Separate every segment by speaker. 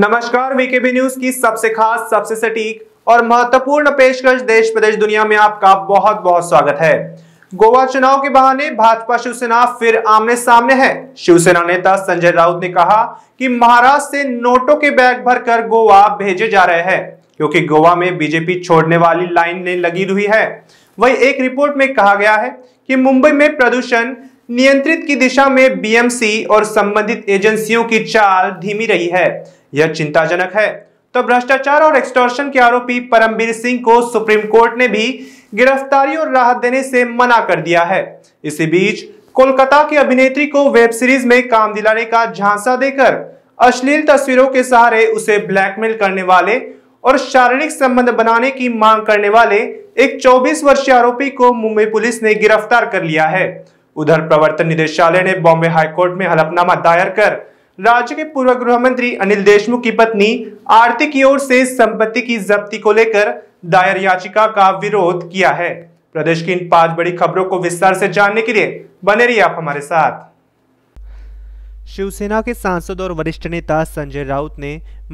Speaker 1: नमस्कार VKB news की सबसे खास सबसे सटीक और महत्वपूर्ण पेशकश देश प्रदेश दुनिया में आपका बहुत बहुत स्वागत है गोवा चुनाव के बहाने भाजपा शिवसेना फिर आमने सामने है शिवसेना नेता संजय राउत ने कहा कि महाराष्ट्र से नोटों के बैग भरकर गोवा भेजे जा रहे हैं क्योंकि गोवा में बीजेपी छोड़ने वाली लाइन ने लगी हुई है वही एक रिपोर्ट में कहा गया है कि मुंबई में प्रदूषण नियंत्रित की दिशा में बीएमसी और संबंधित एजेंसियों की चाल धीमी रही है यह चिंताजनक है तो भ्रष्टाचार और एक्सटॉर्शन के आरोपी परमबीर सिंह को सुप्रीम कोर्ट ने भी गिरफ्तारी और राहत देने से मना कर दिया है इसी बीच कोलकाता की अभिनेत्री को वेब सीरीज में काम दिलाने का झांसा देकर अश्लील तस्वीरों के सहारे उसे ब्लैकमेल करने वाले और शारीरिक संबंध बनाने की मांग करने वाले एक 24 वर्षीय आरोपी को मुंबई पुलिस ने गिरफ्तार कर लिया है उधर प्रवर्तन निदेशालय ने बॉम्बे हाईकोर्ट में हलफनामा दायर कर राज्य के पूर्व गृह मंत्री अनिल देशमुख की पत्नी आरती की ओर से संपत्ति की जब्ती को लेकर दायर याचिका का विरोध किया है प्रदेश की इन पांच बड़ी खबरों को विस्तार से जानने के लिए बने रहिए आप हमारे साथ शिवसेना के सांसद और वरिष्ठ नेता संजय राउत ने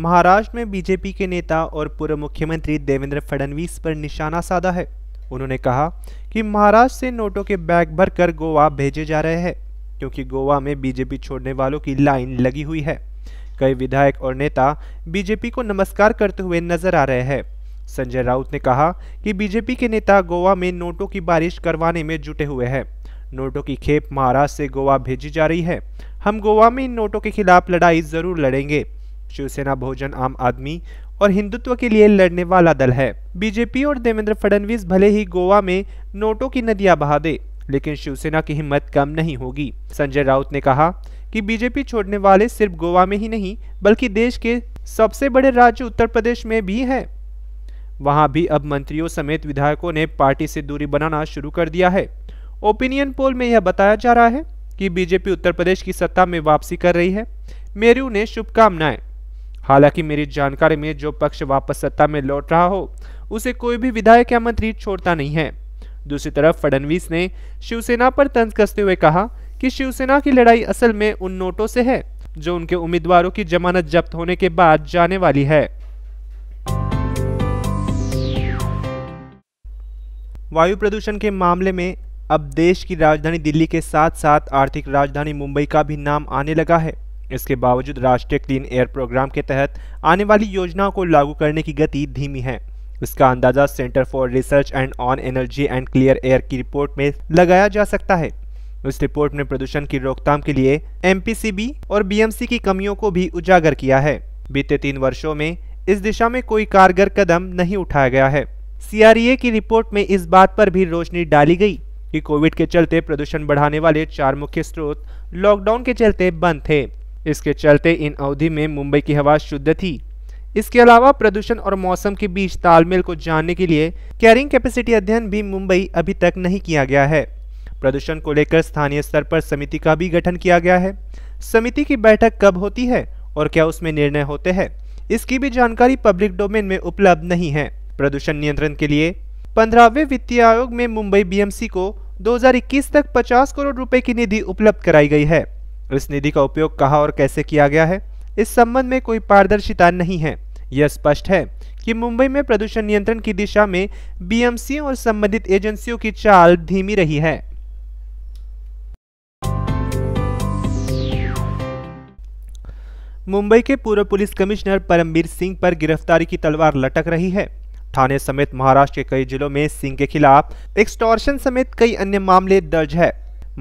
Speaker 1: महाराष्ट्र में बीजेपी के नेता और पूर्व मुख्यमंत्री देवेंद्र फडणवीस पर निशाना साधा है उन्होंने कहा कि महाराष्ट्र से नोटों के बैग भर कर गोवा भेजे जा रहे हैं क्योंकि गोवा में बीजेपी छोड़ने वालों की लाइन लगी हुई है कई विधायक और नेता बीजेपी को नमस्कार करते हुए नजर आ रहे हैं संजय राउत ने कहा कि बीजेपी के नेता गोवा में नोटों की बारिश करवाने में जुटे हुए हैं नोटों की खेप महाराष्ट्र से गोवा भेजी जा रही है हम गोवा में इन नोटों के खिलाफ लड़ाई जरूर लड़ेंगे शिवसेना बहुजन आम आदमी और हिंदुत्व के लिए लड़ने वाला दल है बीजेपी और देवेंद्र फडणवीस भले ही गोवा में नोटों की नदियां बहा दे लेकिन शिवसेना की हिम्मत कम नहीं होगी संजय राउत ने कहा कि बीजेपी छोड़ने वाले सिर्फ गोवा में ही नहीं बल्कि देश के सबसे बड़े राज्य उत्तर प्रदेश में भी है वहां भी अब मंत्रियों समेत विधायकों ने पार्टी से दूरी बनाना शुरू कर दिया है ओपिनियन पोल में यह बताया जा रहा है कि बीजेपी उत्तर प्रदेश की सत्ता में वापसी कर रही है मेरू ने शुभकामनाएं हालांकि मेरी जानकारी में जो पक्ष वापस सत्ता में लौट रहा हो उसे कोई भी विधायक या मंत्री छोड़ता नहीं है दूसरी तरफ फडनवीस ने शिवसेना पर तंज कसते हुए कहा कि शिवसेना की लड़ाई असल में उन नोटों से है जो उनके उम्मीदवारों की जमानत जब्त होने के बाद जाने वाली है वायु प्रदूषण के मामले में अब देश की राजधानी दिल्ली के साथ साथ आर्थिक राजधानी मुंबई का भी नाम आने लगा है इसके बावजूद राष्ट्रीय क्लीन एयर प्रोग्राम के तहत आने वाली योजनाओं को लागू करने की गति धीमी है इसका अंदाजा centre for research and on energy and clear air की रिपोर्ट में लगाया जा सकता है इस रिपोर्ट में प्रदूषण की रोकथाम के लिए एम और बी की कमियों को भी उजागर किया है बीते तीन वर्षों में इस दिशा में कोई कारगर कदम नहीं उठाया गया है सी e की रिपोर्ट में इस बात पर भी रोशनी डाली गई कि कोविड के चलते प्रदूषण बढ़ाने वाले चार मुख्य स्रोत लॉकडाउन के चलते बंद थे इसके चलते इन अवधि में मुंबई की हवा शुद्ध थी इसके अलावा प्रदूषण और मौसम के बीच तालमेल को जानने के लिए कैरिंग कैपेसिटी अध्ययन भी मुंबई अभी तक नहीं किया गया है प्रदूषण को लेकर स्थानीय स्तर पर समिति का भी गठन किया गया है समिति की बैठक कब होती है और क्या उसमें निर्णय होते हैं इसकी भी जानकारी पब्लिक डोमेन में उपलब्ध नहीं है प्रदूषण नियंत्रण के लिए पंद्रहवे वित्तीय आयोग में मुंबई बीएमसी को 2021 तक 50 करोड़ रुपए की निधि उपलब्ध कराई गई है رسنیدی کا اپیوک کہاں اور کیسے کیا گیا ہے اس سلسلے میں کوئی پاردرشیتا نہیں ہے یہ સ્પષ્ટ ہے کہ ممبئی میں પ્રદૂષણ નિયંત્રણ کی દિશામાં બીએમસી ઓર સંબંધિત એજન્સીઓ કી ચાલ ધીમી રહી હૈ મુંબઈ કે પુરા પોલીસ કમિશનર પરમવીર સિંહ પર ગિરફતરી કી તલવાર લટક રહી હૈ થાણે سمیت મહારાષ્ટ્ર કે કઈ જિલ્લાઓ મે સિંહ કે ખિલાફ એક્સટોર્શન سمیت કઈ અન્ય મામલે દર્જ હૈ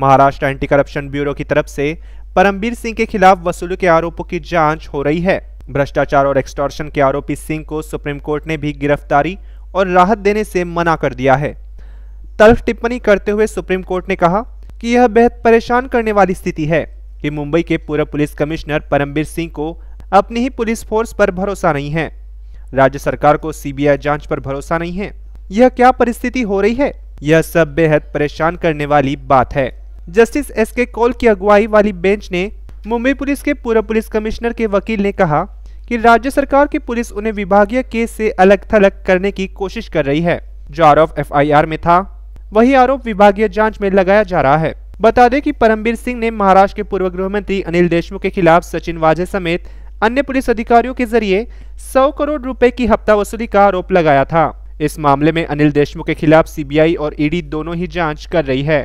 Speaker 1: महाराष्ट्र एंटी करप्शन ब्यूरो की तरफ से परमबीर सिंह के खिलाफ वसूली के आरोपों की जांच हो रही है भ्रष्टाचार और एक्सटॉर्शन के आरोपी सिंह को सुप्रीम कोर्ट ने भी गिरफ्तारी और राहत देने से मना कर दिया है तरफ टिप्पणी करते हुए सुप्रीम कोर्ट ने कहा कि यह बेहद परेशान करने वाली स्थिति है कि मुंबई के पूर्व पुलिस कमिश्नर परमबीर सिंह को अपनी ही पुलिस फोर्स पर भरोसा नहीं है राज्य सरकार को सीबीआई जांच पर भरोसा नहीं है यह क्या परिस्थिति हो रही है यह सब बेहद परेशान करने वाली बात है जस्टिस एस के कौल की अगुवाई वाली बेंच ने मुंबई पुलिस के पूर्व पुलिस कमिश्नर के वकील ने कहा कि राज्य सरकार की पुलिस उन्हें विभागीय केस से अलग थलग करने की कोशिश कर रही है जो आरोप एफ में था वही आरोप विभागीय जांच में लगाया जा रहा है बता दें कि परमबीर सिंह ने महाराष्ट्र के पूर्व गृह मंत्री अनिल देशमुख के खिलाफ सचिन वाजे समेत अन्य पुलिस अधिकारियों के जरिए 100 करोड़ रुपए की हफ्ता वसूली का आरोप लगाया था इस मामले में अनिल देशमुख के खिलाफ सीबीआई और ईडी दोनों ही जांच कर रही है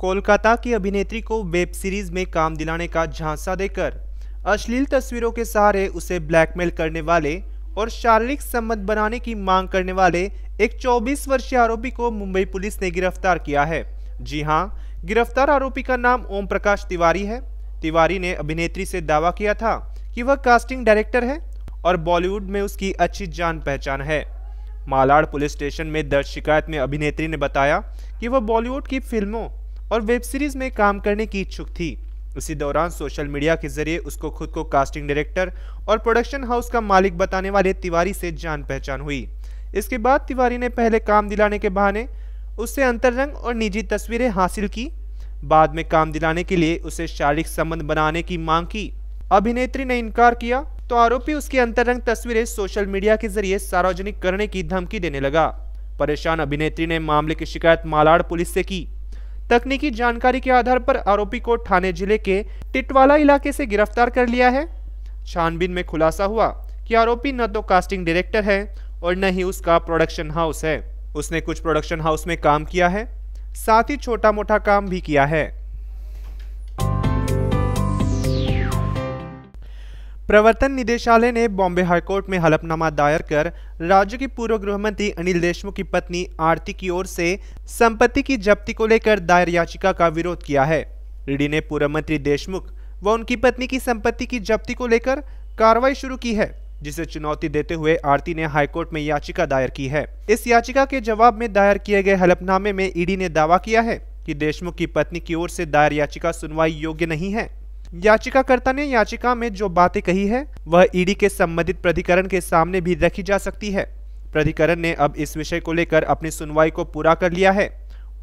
Speaker 1: कोलकाता की अभिनेत्री को वेब सीरीज में काम दिलाने का झांसा देकर अश्लील तस्वीरों के सहारे उसे ब्लैकमेल करने वाले और शारीरिक संबंध बनाने की मांग करने वाले एक 24 वर्षीय आरोपी को मुंबई पुलिस ने गिरफ्तार किया है जी हाँ गिरफ्तार आरोपी का नाम ओम प्रकाश तिवारी है तिवारी ने अभिनेत्री से दावा किया था कि वह कास्टिंग डायरेक्टर है और बॉलीवुड में उसकी अच्छी जान पहचान है मालाड़ पुलिस स्टेशन में दर्ज शिकायत में अभिनेत्री ने बताया कि वह बॉलीवुड की फिल्मों और वेब सीरीज में काम करने की इच्छुक थी उसी दौरान सोशल मीडिया के जरिए उसको खुद को कास्टिंग डायरेक्टर और प्रोडक्शन हाउस का मालिक बताने वाले तिवारी से जान पहचान हुई इसके बाद तिवारी ने पहले काम दिलाने के बहाने उससे अंतरंग और निजी तस्वीरें हासिल की बाद में काम दिलाने के लिए उसे शारीरिक संबंध बनाने की मांग की अभिनेत्री ने इनकार किया तो आरोपी उसकी अंतरंग तस्वीरें सोशल मीडिया के जरिए सार्वजनिक करने की धमकी देने लगा परेशान अभिनेत्री ने मामले की शिकायत मालाड़ पुलिस से की तकनीकी जानकारी के आधार पर आरोपी को थाने जिले के टिटवाला इलाके से गिरफ्तार कर लिया है छानबीन में खुलासा हुआ कि आरोपी न तो कास्टिंग डायरेक्टर है और न ही उसका प्रोडक्शन हाउस है उसने कुछ प्रोडक्शन हाउस में काम किया है साथ ही छोटा मोटा काम भी किया है प्रवर्तन निदेशालय ने बॉम्बे हाईकोर्ट में हलफनामा दायर कर राज्य की पूर्व गृह मंत्री अनिल देशमुख की पत्नी आरती की ओर से संपत्ति की जब्ती को लेकर दायर याचिका का विरोध किया है ईडी ने पूर्व मंत्री देशमुख व उनकी पत्नी की संपत्ति की जब्ती को लेकर कार्रवाई शुरू की है जिसे चुनौती देते हुए आरती ने हाईकोर्ट में याचिका दायर की है इस याचिका के जवाब में दायर किए गए हलफनामे में ईडी ने दावा किया है कि देशमुख की पत्नी की ओर से दायर याचिका सुनवाई योग्य नहीं है याचिकाकर्ता ने याचिका में जो बातें कही है वह ईडी के संबंधित प्राधिकरण के सामने भी रखी जा सकती है प्राधिकरण ने अब इस विषय को लेकर अपनी सुनवाई को पूरा कर लिया है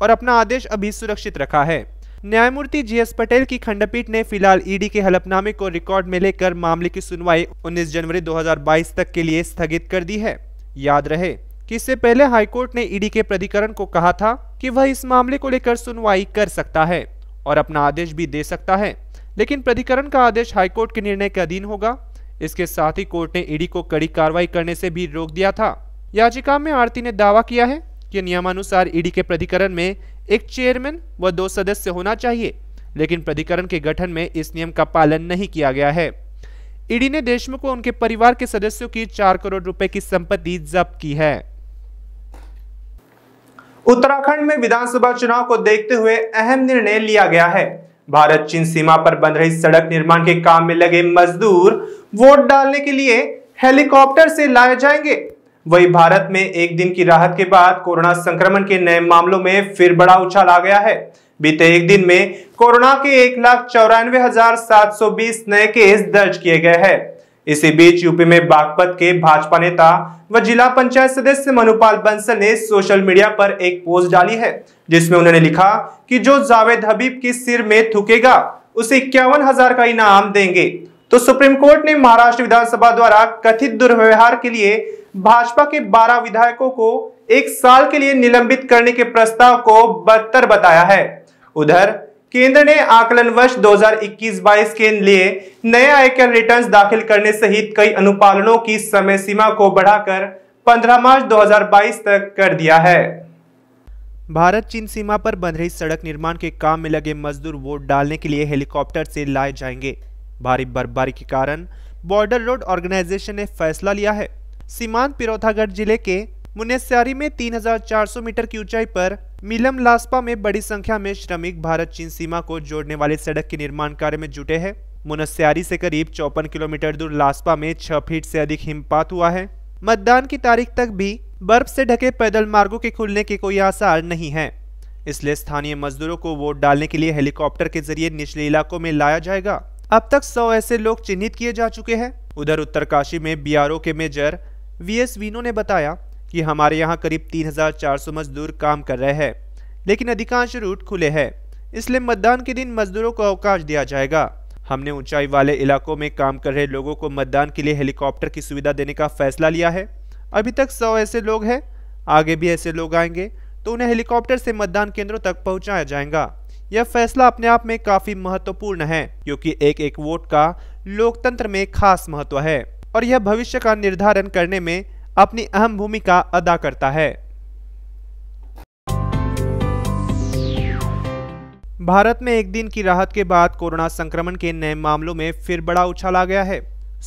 Speaker 1: और अपना आदेश अभी सुरक्षित रखा है न्यायमूर्ति जी एस पटेल की खंडपीठ ने फिलहाल ईडी के हलफनामे को रिकॉर्ड में लेकर मामले की सुनवाई 19 जनवरी 2022 तक के लिए स्थगित कर दी है याद रहे कि इससे पहले हाईकोर्ट ने ईडी के प्राधिकरण को कहा था कि वह इस मामले को लेकर सुनवाई कर सकता है और अपना आदेश भी दे सकता है लेकिन प्राधिकरण का आदेश हाईकोर्ट के निर्णय के अधीन होगा इसके साथ ही कोर्ट ने ईडी को कड़ी कार्रवाई करने से भी रोक दिया था याचिका में आरती ने दावा किया है कि नियमानुसार ईडी के प्राधिकरण में एक चेयरमैन व दो सदस्य होना चाहिए लेकिन प्राधिकरण के गठन में इस नियम का पालन नहीं किया गया है ईडी ने देशमुख को उनके परिवार के सदस्यों की चार करोड़ रुपए की संपत्ति जब्त की है उत्तराखंड में विधानसभा चुनाव को देखते हुए अहम निर्णय लिया गया है भारत चीन सीमा पर बन रही सड़क निर्माण के काम में लगे मजदूर वोट डालने के लिए हेलीकॉप्टर से लाए जाएंगे वही भारत में एक दिन की राहत के बाद कोरोना संक्रमण के नए मामलों में फिर बड़ा उछाल आ गया है बीते एक दिन में कोरोना के एक लाख चौरानवे हजार सात सौ बीस नए केस दर्ज किए गए हैं इसी बीच यूपी में बागपत के भाजपा नेता व जिला पंचायत सदस्य मनुपाल बंसल ने सोशल मीडिया पर एक पोस्ट डाली है जिसमें उन्होंने लिखा कि जो जावेद हबीब के सिर में थुकेगा उसे इक्यावन हजार का इनाम देंगे तो सुप्रीम कोर्ट ने महाराष्ट्र विधानसभा द्वारा कथित दुर्व्यवहार के लिए भाजपा के बारह विधायकों को एक साल के लिए निलंबित करने के प्रस्ताव को बदतर बताया है उधर केंद्र ने आकलन वर्ष 2021-22 के लिए नए आयकर रिटर्न्स दाखिल करने सहित कई अनुपालनों की समय सीमा को बढ़ाकर 15 मार्च 2022 तक कर दिया है भारत चीन सीमा पर बन रही सड़क निर्माण के काम में लगे मजदूर वोट डालने के लिए हेलीकॉप्टर से लाए जाएंगे भारी बर्फबारी के कारण बॉर्डर रोड ऑर्गेनाइजेशन ने फैसला लिया है सीमांत पिरोथागढ़ जिले के मुनेस्यारी में 3,400 मीटर की ऊंचाई पर मिलम लास्पा में बड़ी संख्या में श्रमिक भारत चीन सीमा को जोड़ने वाली सड़क के निर्माण कार्य में जुटे हैं मुनस्यारी से करीब चौपन किलोमीटर दूर लास्पा में छह फीट से अधिक हिमपात हुआ है मतदान की तारीख तक भी बर्फ से ढके पैदल मार्गों के खुलने के कोई आसार नहीं है इसलिए स्थानीय मजदूरों को वोट डालने के लिए हेलीकॉप्टर के जरिए निचले इलाकों में लाया जाएगा अब तक सौ ऐसे लोग चिन्हित किए जा चुके हैं उधर उत्तरकाशी में बीआरओ के मेजर वी एस वीनो ने बताया कि हमारे यहाँ करीब 3,400 मजदूर काम कर रहे हैं लेकिन अधिकांश रूट खुले हैं इसलिए मतदान के दिन मजदूरों को अवकाश दिया जाएगा हमने ऊंचाई वाले इलाकों में काम कर रहे लोगों को मतदान के लिए हेलीकॉप्टर की सुविधा देने का फैसला लिया है अभी तक सौ ऐसे लोग हैं आगे भी ऐसे लोग आएंगे तो उन्हें हेलीकॉप्टर से मतदान केंद्रों तक पहुंचाया जाएगा यह फैसला अपने आप में काफी महत्वपूर्ण है क्योंकि एक एक वोट का लोकतंत्र में खास महत्व है और यह भविष्य का निर्धारण करने में अपनी अहम भूमिका अदा करता है भारत में एक दिन की राहत के बाद कोरोना संक्रमण के नए मामलों में फिर बड़ा उछाल आ गया है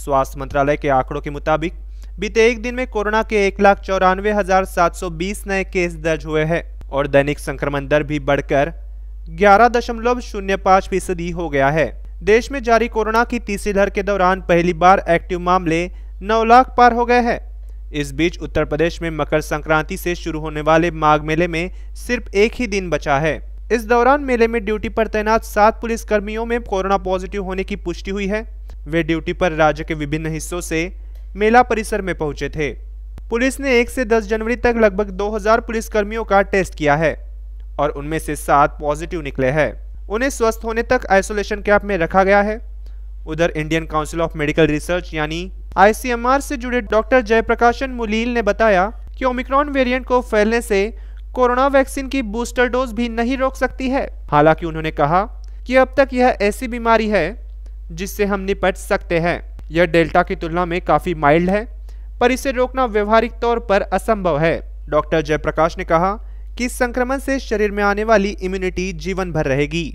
Speaker 1: स्वास्थ्य मंत्रालय के आंकड़ों के मुताबिक बीते एक दिन में कोरोना के एक लाख चौरानवे हजार सात सौ बीस नए केस दर्ज हुए हैं और दैनिक संक्रमण दर भी बढ़कर ग्यारह दशमलव शून्य पाँच फीसदी हो गया है देश में जारी कोरोना की तीसरी लहर के दौरान पहली बार एक्टिव मामले नौ लाख पार हो गए हैं इस बीच उत्तर प्रदेश में मकर संक्रांति से शुरू होने वाले माघ मेले में सिर्फ एक ही दिन बचा है इस दौरान मेले में ड्यूटी पर तैनात सात पुलिस कर्मियों में कोरोना पॉजिटिव होने की पुष्टि हुई है वे ड्यूटी पर राज्य के विभिन्न हिस्सों से मेला परिसर में पहुंचे थे पुलिस ने एक से दस जनवरी तक लगभग 2000 कर्मियों का टेस्ट किया है और उनमें से सात पॉजिटिव निकले हैं उन्हें स्वस्थ होने तक आइसोलेशन कैंप में रखा गया है उधर Indian Council of Medical Research यानी आईसीएमआर से जुड़े डॉक्टर जयप्रकाशन मुलील ने बताया कि ओमिक्रॉन वेरिएंट को फैलने से कोरोना वैक्सीन की बूस्टर डोज भी नहीं रोक सकती है हालांकि उन्होंने कहा कि अब तक यह ऐसी बीमारी है जिससे हम निपट सकते हैं यह डेल्टा की तुलना में काफ़ी माइल्ड है पर इसे रोकना व्यवहारिक तौर पर असंभव है डॉक्टर जयप्रकाश ने कहा कि संक्रमण से शरीर में आने वाली इम्यूनिटी जीवन भर रहेगी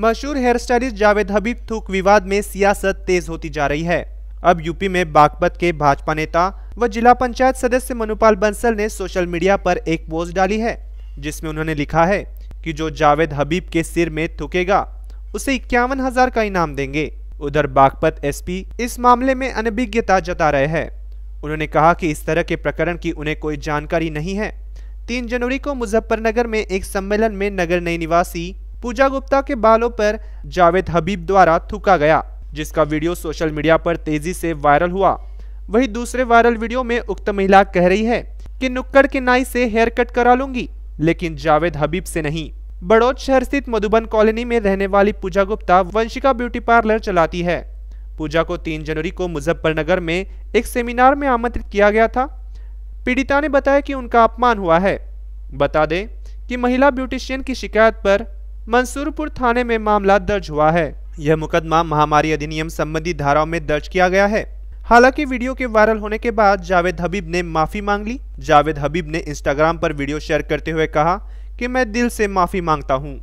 Speaker 1: मशहूर हेयर स्टाइलिस्ट जावेद हबीब थूक विवाद में सियासत तेज होती जा रही है अब यूपी में बागपत के भाजपा नेता व जिला पंचायत सदस्य मनुपाल बंसल ने सोशल मीडिया पर एक पोस्ट डाली है जिसमें उन्होंने लिखा है कि जो जावेद हबीब के सिर में थुकेगा उसे इक्यावन हजार का इनाम देंगे उधर बागपत एसपी इस मामले में अनभिज्ञता जता रहे हैं उन्होंने कहा कि इस तरह के प्रकरण की उन्हें कोई जानकारी नहीं है तीन जनवरी को मुजफ्फरनगर में एक सम्मेलन में नगर नई निवासी पूजा गुप्ता के बालों पर जावेद हबीब द्वारा थूका गया जिसका वीडियो सोशल मीडिया पर तेजी से वायरल हुआ वहीं दूसरे वायरल वीडियो में उक्त महिला कह रही है कि नुक्कड़ के नाई से हेयर कट करा लूंगी लेकिन जावेद हबीब से नहीं बड़ौद शहर स्थित मधुबन कॉलोनी में रहने वाली पूजा गुप्ता वंशिका ब्यूटी पार्लर चलाती है पूजा को 3 जनवरी को मुजफ्फरनगर में एक सेमिनार में आमंत्रित किया गया था पीड़िता ने बताया कि उनका अपमान हुआ है बता दें कि महिला ब्यूटिशियन की शिकायत पर मंसूरपुर थाने में मामला दर्ज हुआ है यह मुकदमा महामारी अधिनियम संबंधी धाराओं में दर्ज किया गया है हालांकि वीडियो के वायरल होने के बाद जावेद हबीब ने माफी मांग ली जावेद हबीब ने इंस्टाग्राम पर वीडियो शेयर करते हुए कहा कि मैं दिल से माफी मांगता हूं।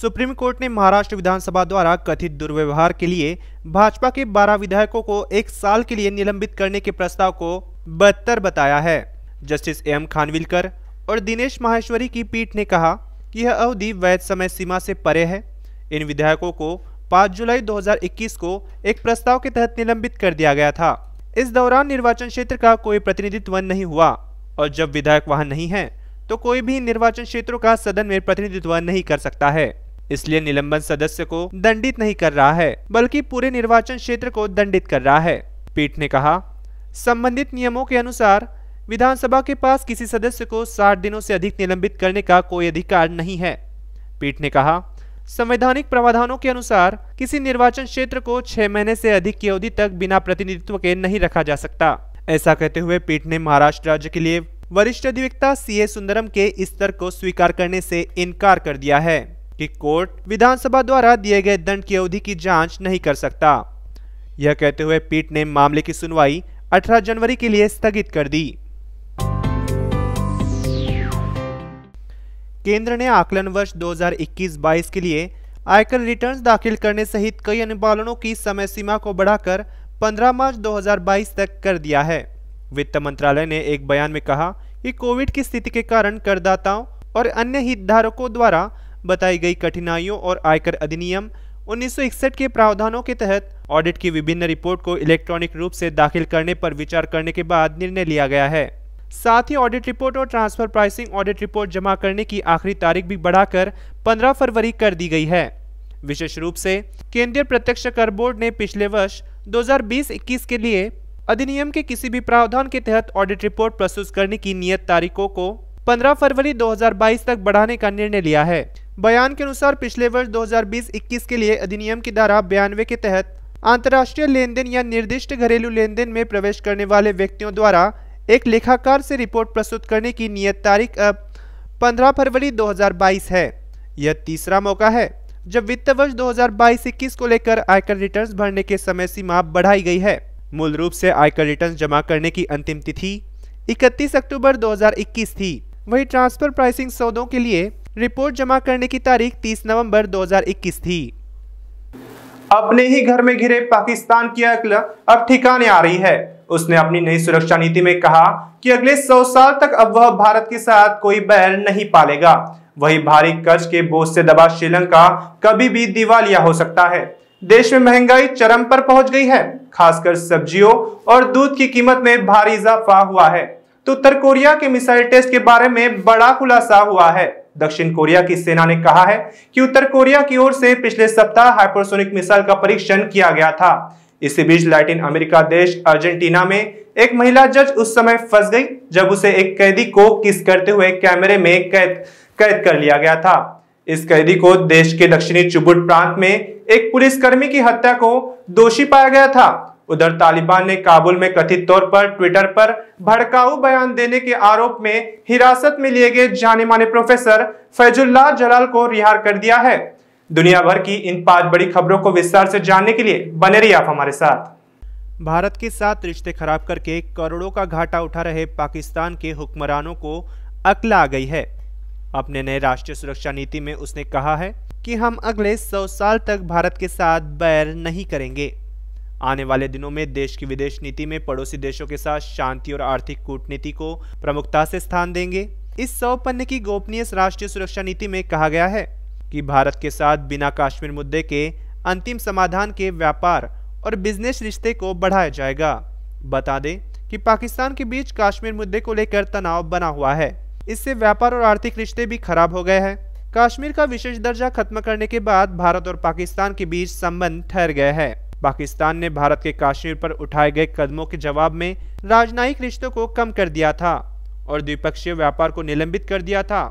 Speaker 1: सुप्रीम कोर्ट ने महाराष्ट्र विधानसभा द्वारा कथित दुर्व्यवहार के लिए भाजपा के 12 विधायकों को एक साल के लिए निलंबित करने के प्रस्ताव को बदतर बताया है जस्टिस एम खानविलकर और दिनेश माहेश्वरी की पीठ ने कहा कि यह अवधि वैध समय सीमा से परे है इन विधायकों को 5 जुलाई 2021 को एक प्रस्ताव के तहत निलंबित कर दिया गया था इस दौरान निर्वाचन क्षेत्र का कोई प्रतिनिधित्व नहीं हुआ और जब विधायक वहां नहीं है तो कोई भी निर्वाचन क्षेत्रों का सदन में प्रतिनिधित्व नहीं कर सकता है इसलिए निलंबन सदस्य को दंडित नहीं कर रहा है बल्कि पूरे निर्वाचन क्षेत्र को दंडित कर रहा है पीठ ने कहा संबंधित नियमों के अनुसार विधानसभा के पास किसी सदस्य को 60 दिनों से अधिक निलंबित करने का कोई अधिकार नहीं है पीठ ने कहा संवैधानिक प्रावधानों के अनुसार किसी निर्वाचन क्षेत्र को छह महीने से अधिक की अवधि तक बिना प्रतिनिधित्व के नहीं रखा जा सकता ऐसा कहते हुए पीठ ने महाराष्ट्र राज्य के लिए वरिष्ठ अधिवक्ता सी ए सुंदरम के इस तर्क को स्वीकार करने से इनकार कर दिया है कि कोर्ट विधानसभा द्वारा दिए गए दंड की अवधि की जांच नहीं कर सकता यह कहते हुए पीठ ने मामले की सुनवाई 18 जनवरी के लिए स्थगित कर दी केंद्र ने आकलन वर्ष 2021-22 के लिए आयकर रिटर्न्स दाखिल करने सहित कई अनुपालनों की समय सीमा को बढ़ाकर 15 मार्च 2022 तक कर दिया है वित्त मंत्रालय ने एक बयान में कहा कि कोविड की स्थिति के कारण करदाताओं और अन्य हितधारकों द्वारा बताई गई कठिनाइयों और आयकर अधिनियम 1961 के प्रावधानों के तहत ऑडिट की विभिन्न रिपोर्ट को इलेक्ट्रॉनिक रूप से दाखिल करने पर विचार करने के बाद निर्णय लिया गया है साथ ही ऑडिट रिपोर्ट और ट्रांसफर प्राइसिंग ऑडिट रिपोर्ट जमा करने की आखिरी तारीख भी बढ़ाकर 15 फरवरी कर दी गई है विशेष रूप से केंद्रीय प्रत्यक्ष कर बोर्ड ने पिछले वर्ष 2020-21 के लिए अधिनियम के किसी भी प्रावधान के तहत ऑडिट रिपोर्ट प्रस्तुत करने की नियत तारीखों को 15 फरवरी 2022 तक बढ़ाने का निर्णय लिया है बयान के अनुसार पिछले वर्ष 2020-21 के लिए अधिनियम की धारा बयानवे के तहत अंतर्राष्ट्रीय लेन देन या निर्दिष्ट घरेलू लेन देन में प्रवेश करने वाले व्यक्तियों द्वारा एक लेखाकार से रिपोर्ट प्रस्तुत करने की नियत तारीख अब 15 फरवरी 2022 है यह तीसरा मौका है जब वित्त वर्ष 2022 हजार को लेकर आयकर रिटर्न्स भरने के समय सीमा बढ़ाई गई है मूल रूप से आयकर रिटर्न्स जमा करने की अंतिम तिथि 31 अक्टूबर 2021 थी वही ट्रांसफर प्राइसिंग सौदों के लिए रिपोर्ट जमा करने की तारीख 30 नवंबर 2021 थी अपने ही घर में घिरे पाकिस्तान की अकल अब ठिकाने आ रही है उसने अपनी नई सुरक्षा नीति में कहा कि अगले सौ साल तक अब वह भारत के साथ कोई बैर नहीं पालेगा वही भारी कर्ज के बोझ से दबा श्रीलंका कभी भी दिवालिया हो सकता है देश में महंगाई चरम पर पहुंच गई है खासकर सब्जियों और दूध की कीमत में भारी इजाफा हुआ है तो उत्तर कोरिया के मिसाइल टेस्ट के बारे में बड़ा खुलासा हुआ है दक्षिण कोरिया की सेना ने कहा है कि उत्तर कोरिया की ओर से पिछले सप्ताह हाइपरसोनिक मिसाइल का परीक्षण किया गया था इसी बीच लैटिन अमेरिका देश अर्जेंटीना में एक महिला जज उस समय फंस गई जब उसे एक कैदी को किस करते हुए कैमरे में कैद कैद कर लिया गया था इस कैदी को देश के दक्षिणी चुबुट प्रांत में एक पुलिसकर्मी की हत्या को दोषी पाया गया था उधर तालिबान ने काबुल में कथित तौर पर ट्विटर पर भड़काऊ बयान देने के आरोप में हिरासत में लिए गए जाने माने प्रोफेसर फैजुल्ला जलाल को रिहा कर दिया है दुनिया भर की इन पांच बड़ी खबरों को विस्तार से जानने के लिए बने रहिए आप हमारे साथ भारत के साथ रिश्ते खराब करके करोड़ों का घाटा उठा रहे पाकिस्तान के हुक्मरानों को अकल आ गई है अपने नए राष्ट्रीय सुरक्षा नीति में उसने कहा है कि हम अगले सौ साल तक भारत के साथ बैर नहीं करेंगे आने वाले दिनों में देश की विदेश नीति में पड़ोसी देशों के साथ शांति और आर्थिक कूटनीति को प्रमुखता से स्थान देंगे इस सौ पन्ने की गोपनीय राष्ट्रीय सुरक्षा नीति में कहा गया है कि भारत के साथ बिना कश्मीर मुद्दे के अंतिम समाधान के व्यापार और बिजनेस रिश्ते को बढ़ाया जाएगा बता दें कि पाकिस्तान के बीच कश्मीर मुद्दे को लेकर तनाव बना हुआ है इससे व्यापार और आर्थिक रिश्ते भी खराब हो गए हैं कश्मीर का विशेष दर्जा खत्म करने के बाद भारत और पाकिस्तान के बीच संबंध ठहर गए हैं पाकिस्तान ने भारत के कश्मीर पर उठाए गए कदमों के जवाब में राजनयिक रिश्तों को कम कर दिया था और द्विपक्षीय व्यापार को निलंबित कर दिया था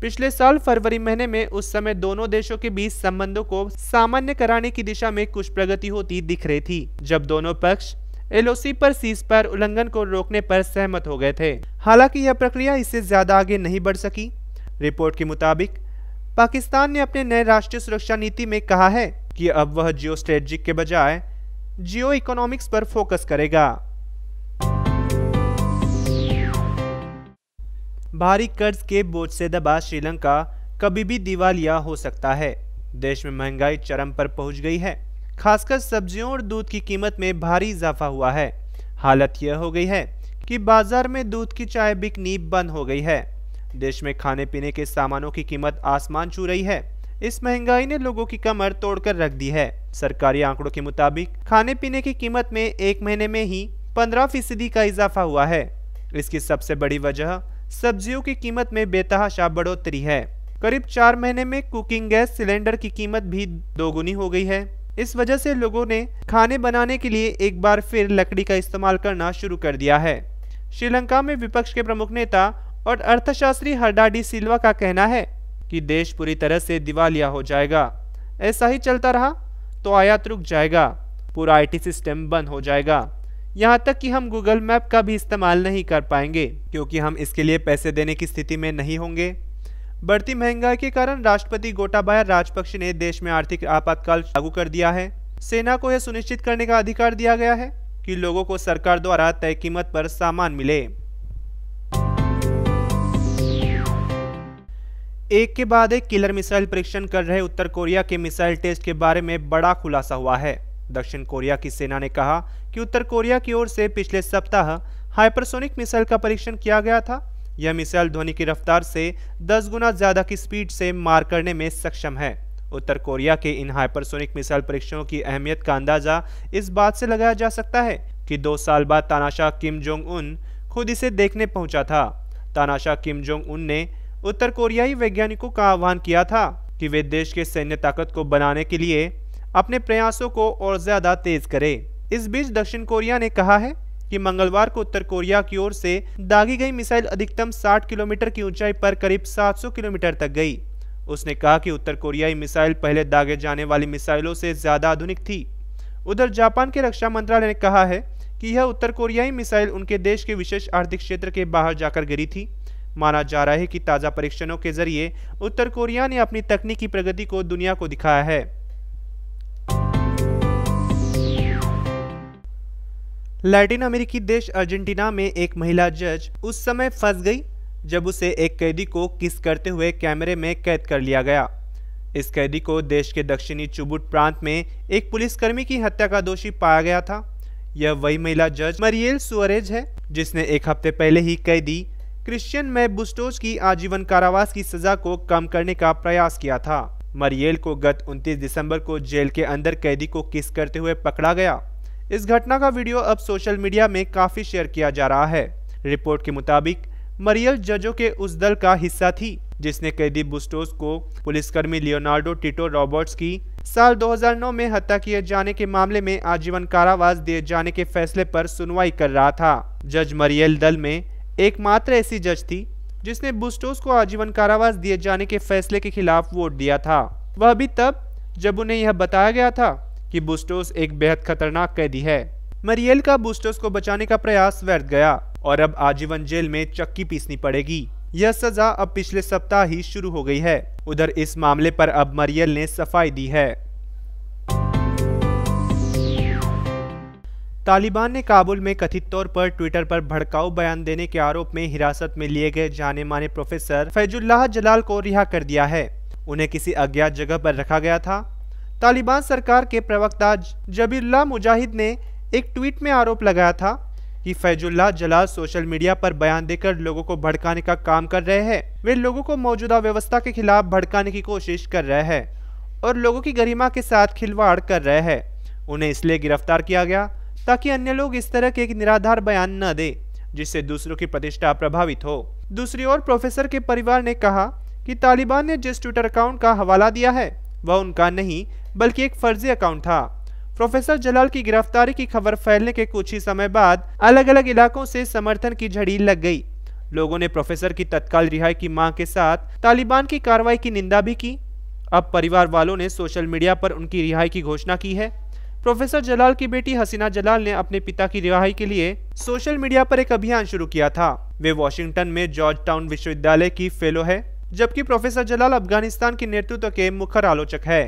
Speaker 1: पिछले साल फरवरी महीने में उस समय दोनों देशों के बीच संबंधों को सामान्य कराने की दिशा में कुछ प्रगति होती दिख रही थी जब दोनों पक्ष एलओसी पर सीज पर उल्लंघन को रोकने पर सहमत हो गए थे हालांकि यह प्रक्रिया इससे ज्यादा आगे नहीं बढ़ सकी रिपोर्ट के मुताबिक पाकिस्तान ने अपने नए राष्ट्रीय सुरक्षा नीति में कहा है कि अब वह जियो के बजाय जियो इकोनॉमिक्स पर फोकस करेगा भारी कर्ज के बोझ से दबा श्रीलंका कभी भी दिवालिया हो सकता है देश में महंगाई चरम पर पहुंच गई है खासकर सब्जियों और दूध की कीमत में भारी इजाफा हुआ है हालत यह हो गई है कि बाजार में दूध की चाय बिकनी बंद हो गई है देश में खाने पीने के सामानों की कीमत आसमान छू रही है इस महंगाई ने लोगों की कमर तोड़कर रख दी है सरकारी आंकड़ों के मुताबिक खाने पीने की कीमत में एक महीने में ही पंद्रह फीसदी का इजाफा हुआ है इसकी सबसे बड़ी वजह सब्जियों की कीमत में बेतहाशा बढ़ोतरी है करीब चार महीने में कुकिंग गैस सिलेंडर की कीमत भी दोगुनी हो गई है इस वजह से लोगों ने खाने बनाने के लिए एक बार फिर लकड़ी का इस्तेमाल करना शुरू कर दिया है श्रीलंका में विपक्ष के प्रमुख नेता और अर्थशास्त्री हरडाडी सिल्वा का कहना है कि देश पूरी तरह से दिवालिया हो जाएगा ऐसा ही चलता रहा तो आयात रुक जाएगा पूरा आईटी सिस्टम बंद हो जाएगा यहाँ तक कि हम गूगल मैप का भी इस्तेमाल नहीं कर पाएंगे क्योंकि हम इसके लिए पैसे देने की स्थिति में नहीं होंगे बढ़ती महंगाई के कारण राष्ट्रपति गोटाबाया राजपक्ष ने देश में आर्थिक आपातकाल लागू कर दिया है सेना को यह सुनिश्चित करने का अधिकार दिया गया है कि लोगों को सरकार द्वारा तय कीमत पर सामान मिले एक के बाद एक किलर मिसाइल परीक्षण कर रहे उत्तर कोरिया के मिसाइल टेस्ट के बारे में बड़ा खुलासा हुआ है दक्षिण कोरिया की सेना ने कहा कि उत्तर कोरिया की ओर से पिछले सप्ताह हाइपरसोनिक मिसाइल का परीक्षण किया गया था यह मिसाइल ध्वनि की रफ्तार से 10 गुना ज़्यादा की स्पीड से मार करने में सक्षम है उत्तर कोरिया के इन हाइपरसोनिक मिसाइल परीक्षणों की अहमियत का अंदाजा इस बात से लगाया जा सकता है कि दो साल बाद तानाशाह किम जोंग उन खुद इसे देखने पहुंचा था तानाशाह किम जोंग उन ने उत्तर कोरियाई वैज्ञानिकों का आह्वान किया था कि वे देश के सैन्य ताकत को बनाने के लिए अपने प्रयासों को और ज़्यादा तेज करे इस बीच दक्षिण कोरिया ने कहा है कि मंगलवार को उत्तर कोरिया की ओर से दागी गई मिसाइल अधिकतम 60 किलोमीटर की ऊंचाई पर करीब 700 किलोमीटर तक गई उसने कहा कि उत्तर कोरियाई मिसाइल पहले दागे जाने वाली मिसाइलों से ज़्यादा आधुनिक थी उधर जापान के रक्षा मंत्रालय ने कहा है कि यह उत्तर कोरियाई मिसाइल उनके देश के विशेष आर्थिक क्षेत्र के बाहर जाकर गिरी थी माना जा रहा है कि ताज़ा परीक्षणों के जरिए उत्तर कोरिया ने अपनी तकनीकी प्रगति को दुनिया को दिखाया है लैटिन अमेरिकी देश अर्जेंटीना में एक महिला जज उस समय फंस गई जब उसे एक कैदी को किस करते हुए कैमरे में कैद कर लिया गया इस कैदी को देश के दक्षिणी चुबुट प्रांत में एक पुलिसकर्मी की हत्या का दोषी पाया गया था यह वही महिला जज मरियल सुअरेज है जिसने एक हफ्ते पहले ही कैदी क्रिश्चियन मै बुस्टोज की आजीवन कारावास की सजा को कम करने का प्रयास किया था मरियल को गत 29 दिसंबर को जेल के अंदर कैदी को किस करते हुए पकड़ा गया इस घटना का वीडियो अब सोशल मीडिया में काफ़ी शेयर किया जा रहा है रिपोर्ट के मुताबिक मरियल जजों के उस दल का हिस्सा थी जिसने कैदी बुस्टोस को पुलिसकर्मी लियोनार्डो टिटो रॉबर्ट्स की साल 2009 में हत्या किए जाने के मामले में आजीवन कारावास दिए जाने के फैसले पर सुनवाई कर रहा था जज मरियल दल में एकमात्र ऐसी जज थी जिसने बुस्टोस को आजीवन कारावास दिए जाने के फैसले के खिलाफ वोट दिया था वह भी तब जब उन्हें यह बताया गया था कि बुस्टोस एक बेहद खतरनाक कैदी है मरियल का बुस्टोस को बचाने का प्रयास व्यर्थ गया और अब आजीवन जेल में चक्की पीसनी पड़ेगी यह सजा अब पिछले सप्ताह ही शुरू हो गई है उधर इस मामले पर अब मरियल ने सफाई दी है तालिबान ने काबुल में कथित तौर पर ट्विटर पर भड़काऊ बयान देने के आरोप में हिरासत में लिए गए जाने माने प्रोफेसर फैजुल्लाह जलाल को रिहा कर दिया है उन्हें किसी अज्ञात जगह पर रखा गया था तालिबान सरकार के प्रवक्ता जबील्ला मुजाहिद ने एक ट्वीट में आरोप लगाया था कि फैजुल्ला जलाल सोशल मीडिया पर बयान देकर लोगों को भड़काने का काम कर रहे हैं वे लोगों को मौजूदा व्यवस्था के खिलाफ भड़काने की कोशिश कर रहे हैं और लोगों की गरिमा के साथ खिलवाड़ कर रहे हैं उन्हें इसलिए गिरफ्तार किया गया ताकि अन्य लोग इस तरह के एक निराधार बयान न दे जिससे दूसरों की प्रतिष्ठा प्रभावित हो दूसरी ओर प्रोफेसर के परिवार ने कहा कि तालिबान ने जिस ट्विटर अकाउंट का हवाला दिया है वह उनका नहीं बल्कि एक फर्जी अकाउंट था प्रोफेसर जलाल की गिरफ्तारी की खबर फैलने के कुछ ही समय बाद अलग अलग इलाकों से समर्थन की झड़ी लग गई लोगों ने प्रोफेसर की तत्काल रिहाई की मांग के साथ तालिबान की कार्रवाई की निंदा भी की अब परिवार वालों ने सोशल मीडिया पर उनकी रिहाई की घोषणा की है प्रोफेसर जलाल की बेटी हसीना जलाल ने अपने पिता की रिहाई के लिए सोशल मीडिया पर एक अभियान शुरू किया था वे वॉशिंगटन में जॉर्ज टाउन विश्वविद्यालय की फेलो है जबकि प्रोफेसर जलाल अफगानिस्तान के नेतृत्व के मुखर आलोचक है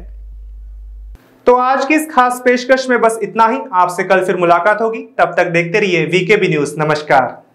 Speaker 1: तो आज की इस खास पेशकश में बस इतना ही आपसे कल फिर मुलाकात होगी तब तक देखते रहिए वीके बी न्यूज नमस्कार